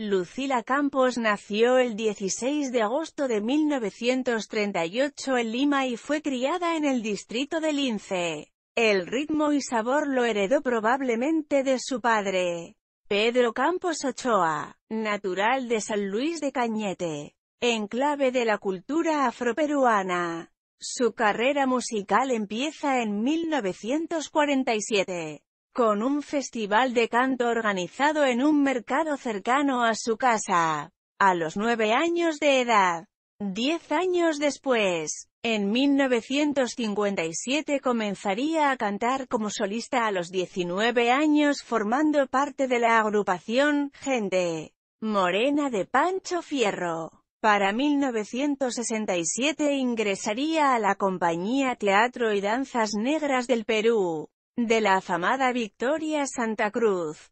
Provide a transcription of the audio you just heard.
Lucila Campos nació el 16 de agosto de 1938 en Lima y fue criada en el distrito de Lince. El ritmo y sabor lo heredó probablemente de su padre, Pedro Campos Ochoa, natural de San Luis de Cañete, enclave de la cultura afroperuana. Su carrera musical empieza en 1947 con un festival de canto organizado en un mercado cercano a su casa. A los nueve años de edad, diez años después, en 1957 comenzaría a cantar como solista a los 19 años formando parte de la agrupación Gente Morena de Pancho Fierro. Para 1967 ingresaría a la compañía Teatro y Danzas Negras del Perú, de la afamada Victoria Santa Cruz.